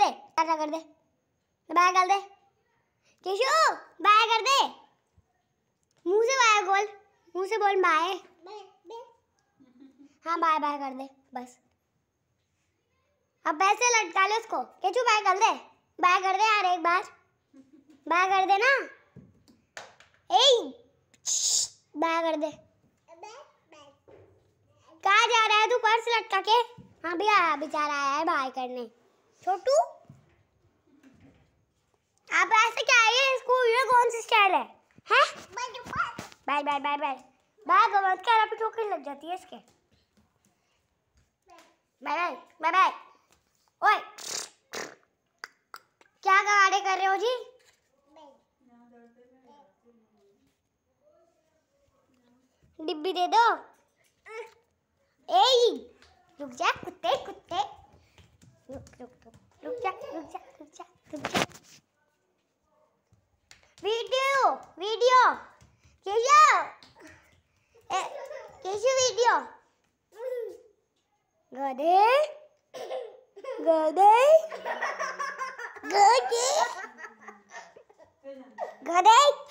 दे टाटा कर दे बाय कर दे cashew bye कर दे मुंह से बाय बोल मुंह से बोल बाय हाँ बाय बाय कर दे बस अब पैसे लटका लो उसको केचू बाय कर दे बाय कर दे यार एक बार बाय कर दे ना ए बाय कर दे कहा जा रहा है तू पर्स लटका के हाँ भैया बेचारा आया है बाय करने छोटू आप ऐसे क्या है ये स्कूल ये कौन सी स्टाइल है हैं bye bye bye bye bye government क्या आप ठोकर लग जाती है इसके बाय बाय बाय बाय ओए क्या गवाड़े कर रहे हो जी डिब्बी दे दो ए रुक जा रुक जा रुक जा रुक जा रुक जा video video Keshav Keshav video गधे गधे गधे गधे